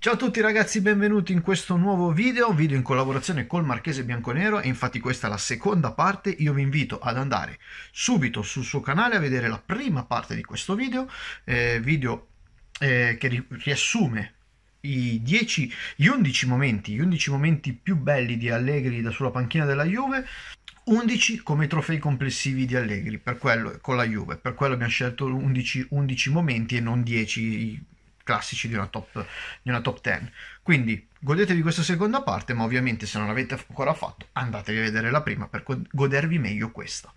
Ciao a tutti ragazzi, benvenuti in questo nuovo video, video in collaborazione col Marchese Bianconero e infatti questa è la seconda parte, io vi invito ad andare subito sul suo canale a vedere la prima parte di questo video, eh, video eh, che ri riassume i 10, gli 11 momenti, gli 11 momenti più belli di Allegri da sulla panchina della Juve, 11 come trofei complessivi di Allegri per quello, con la Juve, per quello abbiamo scelto 11, 11 momenti e non 10 classici di una top, di una top 10. Quindi godetevi questa seconda parte, ma ovviamente se non l'avete ancora fatto andatevi a vedere la prima per godervi meglio questa.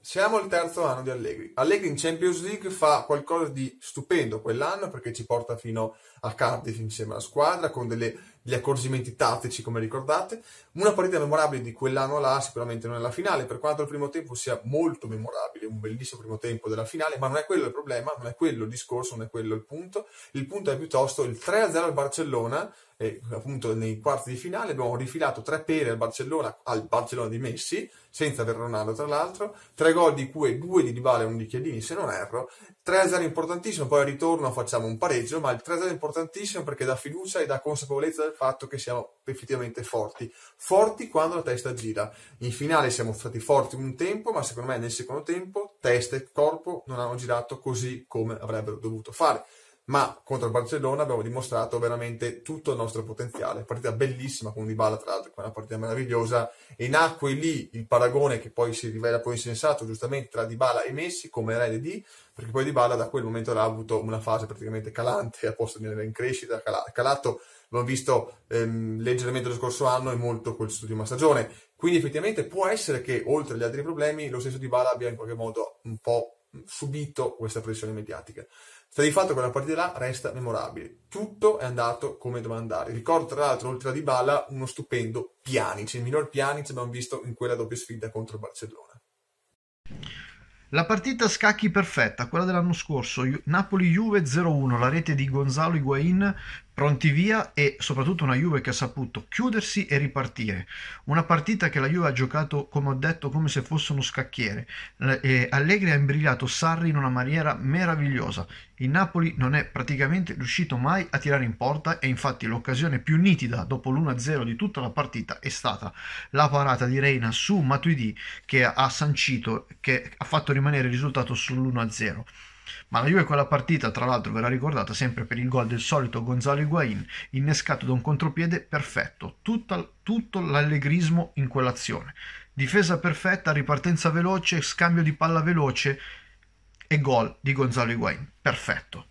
Siamo al terzo anno di Allegri. Allegri in Champions League fa qualcosa di stupendo quell'anno perché ci porta fino a Cardiff insieme alla squadra con delle gli accorgimenti tattici, come ricordate. Una partita memorabile di quell'anno là sicuramente non è la finale, per quanto il primo tempo sia molto memorabile, un bellissimo primo tempo della finale, ma non è quello il problema, non è quello il discorso, non è quello il punto. Il punto è piuttosto il 3-0 al Barcellona, eh, appunto nei quarti di finale abbiamo rifilato tre pere al Barcellona, al Barcellona di Messi, senza aver Ronaldo tra l'altro, tre gol di cui due di Dybala e un di Chiellini se non erro, 3-0 importantissimo, poi al ritorno facciamo un pareggio, ma il 3-0 è importantissimo perché dà fiducia e dà consapevolezza del fatto che siamo effettivamente forti. Forti quando la testa gira. In finale siamo stati forti un tempo, ma secondo me nel secondo tempo testa e corpo non hanno girato così come avrebbero dovuto fare. Ma contro il Barcellona abbiamo dimostrato veramente tutto il nostro potenziale. Partita bellissima con Dybala, tra l'altro, una partita meravigliosa. E nacque lì il paragone che poi si rivela poi insensato, giustamente, tra Dybala e Messi come erede di perché poi Dybala da quel momento là ha avuto una fase praticamente calante, a posto di andare in crescita, calato l'ho visto ehm, leggermente lo scorso anno e molto con l'ultima stagione. Quindi effettivamente può essere che, oltre agli altri problemi, lo stesso Dybala abbia in qualche modo un po' subito questa pressione mediatica. Sta di fatto che la partita là resta memorabile. Tutto è andato come doveva andare. Ricordo tra l'altro, oltre a Dybala, uno stupendo Pjanic, il minor Pjanic abbiamo visto in quella doppia sfida contro il Barcellona. La partita scacchi perfetta, quella dell'anno scorso, Napoli-Juve 0-1, la rete di Gonzalo Higuain pronti via e soprattutto una Juve che ha saputo chiudersi e ripartire. Una partita che la Juve ha giocato, come ho detto, come se fosse uno scacchiere. E Allegri ha imbrigliato Sarri in una maniera meravigliosa. Il Napoli non è praticamente riuscito mai a tirare in porta e infatti l'occasione più nitida dopo l'1-0 di tutta la partita è stata la parata di Reina su Matuidi che ha sancito, che ha fatto rimanere il risultato sull'1-0. Ma la Juve quella partita, tra l'altro, verrà ricordata sempre per il gol del solito Gonzalo Higuain, innescato da un contropiede perfetto, tutta, tutto l'allegrismo in quell'azione. Difesa perfetta, ripartenza veloce, scambio di palla veloce e gol di Gonzalo Higuain. Perfetto.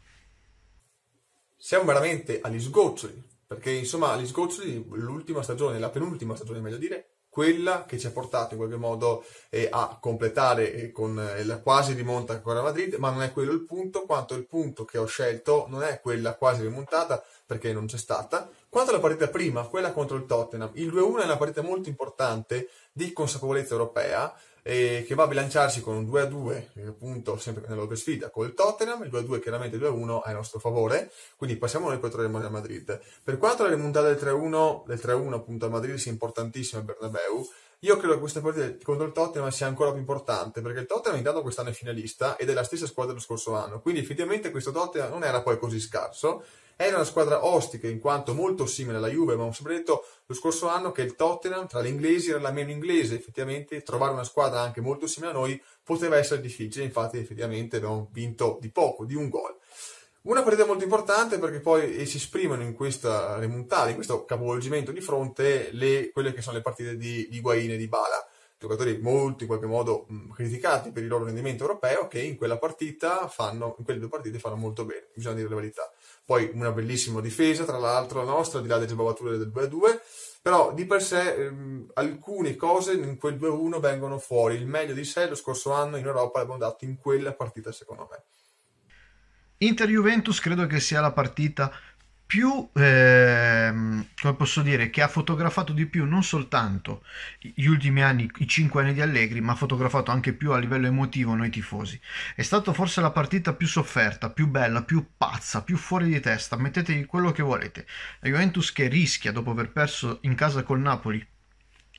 Siamo veramente agli sgoccioli, perché insomma agli sgoccioli l'ultima stagione, la penultima stagione meglio dire, quella che ci ha portato in qualche modo eh, a completare eh, con eh, la quasi rimonta ancora a Madrid, ma non è quello il punto, quanto il punto che ho scelto non è quella quasi rimontata perché non c'è stata, quanto alla partita prima, quella contro il Tottenham, il 2-1 è una partita molto importante di consapevolezza europea eh, che va a bilanciarsi con un 2-2, eh, appunto sempre nella loro sfida, col Tottenham, il 2-2 chiaramente 2-1 è a nostro favore, quindi passiamo noi contro il Real Madrid. Per quanto la rimontata del 3-1, del 3-1 appunto a Madrid sia importantissima per Bernabeu, io credo che questa partita contro il Tottenham sia ancora più importante perché il Tottenham è andato quest'anno è finalista ed è la stessa squadra dello scorso anno, quindi effettivamente questo Tottenham non era poi così scarso era una squadra ostica in quanto molto simile alla Juve, ma ho sempre detto lo scorso anno che il Tottenham tra gli inglesi era la meno inglese, effettivamente trovare una squadra anche molto simile a noi poteva essere difficile, infatti effettivamente abbiamo vinto di poco, di un gol. Una partita molto importante perché poi eh, si esprimono in questa remontata, eh, in questo capovolgimento di fronte le, quelle che sono le partite di, di Guain e di Bala, giocatori molto in qualche modo mm, criticati per il loro rendimento europeo che in quella partita fanno, in quelle due partite fanno molto bene, bisogna dire la verità poi una bellissima difesa, tra l'altro la nostra, al di là delle sbavature del 2-2, però di per sé ehm, alcune cose in quel 2-1 vengono fuori, il meglio di sé lo scorso anno in Europa l'abbiamo dato in quella partita secondo me. Inter-Juventus credo che sia la partita più, ehm, come posso dire, che ha fotografato di più non soltanto gli ultimi anni, i cinque anni di Allegri, ma ha fotografato anche più a livello emotivo noi tifosi. È stata forse la partita più sofferta, più bella, più pazza, più fuori di testa, mettetevi quello che volete. La Juventus che rischia, dopo aver perso in casa col Napoli,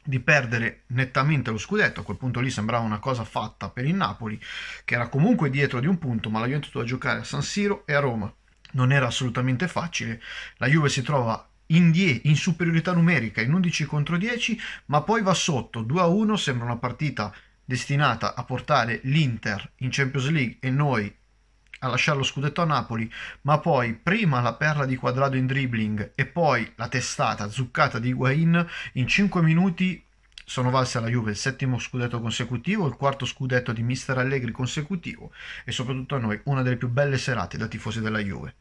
di perdere nettamente lo scudetto, a quel punto lì sembrava una cosa fatta per il Napoli, che era comunque dietro di un punto, ma la Juventus doveva giocare a San Siro e a Roma non era assolutamente facile. La Juve si trova in, die- in superiorità numerica in 11 contro 10, ma poi va sotto 2 a 1. Sembra una partita destinata a portare l'Inter in Champions League e noi a lasciare lo scudetto a Napoli, ma poi prima la perla di quadrato in dribbling e poi la testata zuccata di Higuain in 5 minuti sono valse alla Juve il settimo scudetto consecutivo, il quarto scudetto di Mister Allegri consecutivo e soprattutto a noi una delle più belle serate da tifosi della Juve.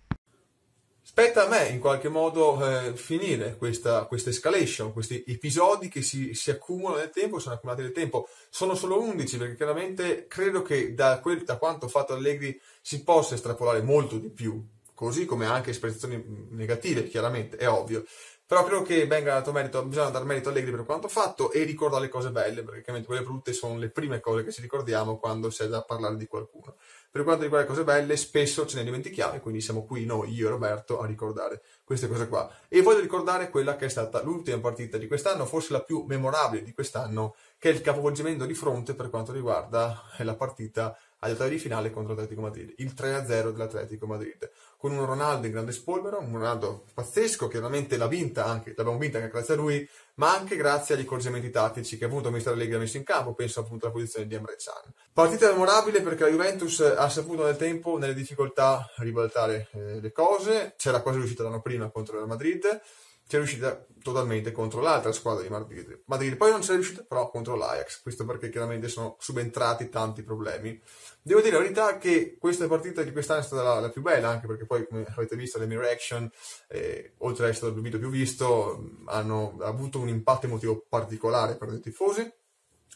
Aspetta a me in qualche modo eh, finire questa, questa, escalation, questi episodi che si, si, accumulano nel tempo, sono accumulati nel tempo. Sono solo 11 perché chiaramente credo che da, quel, da quanto fatto Allegri si possa estrapolare molto di più così come anche espressioni negative, chiaramente, è ovvio. Però credo che venga dato merito, bisogna dar merito a Allegri per quanto fatto e ricordare le cose belle, perché chiaramente quelle brutte sono le prime cose che ci ricordiamo quando si è da parlare di qualcuno. Per quanto riguarda le cose belle, spesso ce ne dimentichiamo e quindi siamo qui noi, io e Roberto, a ricordare queste cose qua. E voglio ricordare quella che è stata l'ultima partita di quest'anno, forse la più memorabile di quest'anno, che è il capovolgimento di fronte per quanto riguarda la partita agli ottavi di finale contro l'Atletico Madrid, il 3-0 dell'Atletico Madrid, con un Ronaldo in grande spolvero, un Ronaldo pazzesco, che chiaramente l'ha vinta anche, l'abbiamo vinta anche grazie a lui, ma anche grazie agli accorgimenti tattici che appunto il Mister Allegri ha messo in campo, penso appunto alla posizione di Emre Can. Partita memorabile perché la Juventus ha saputo nel tempo, nelle difficoltà, ribaltare eh, le cose, c'era quasi riuscita l'anno prima contro il Real Madrid, ci è riuscita totalmente contro l'altra squadra di Madrid. Madrid poi non ci è riuscita però contro l'Ajax, questo perché chiaramente sono subentrati tanti problemi. Devo dire la verità che questa partita di quest'anno è stata la, la più bella, anche perché poi, come avete visto, le Mirror Action, eh, oltre ad essere il video più visto, hanno avuto un impatto emotivo particolare per i tifosi.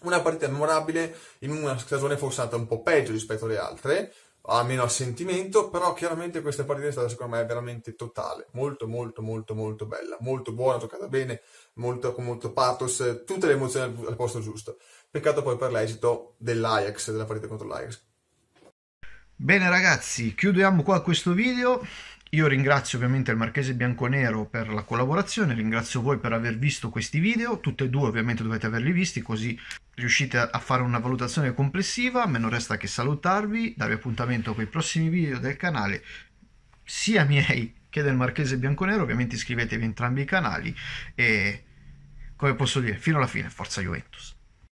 Una partita memorabile in una stagione forse andata un po' peggio rispetto alle altre, almeno a sentimento, però chiaramente questa partita è stata secondo me veramente totale, molto molto molto molto bella, molto buona, giocata bene, molto, con molto pathos, tutte le emozioni al posto giusto. Peccato poi per l'esito dell'Ajax, della partita contro l'Ajax. Bene ragazzi, chiudiamo qua questo video io ringrazio ovviamente il Marchese Bianconero per la collaborazione, ringrazio voi per aver visto questi video, tutti e due ovviamente dovete averli visti così riuscite a fare una valutazione complessiva, a me non resta che salutarvi, darvi appuntamento con i prossimi video del canale, sia miei che del Marchese Bianconero, ovviamente iscrivetevi a entrambi i canali e come posso dire, fino alla fine, forza Juventus.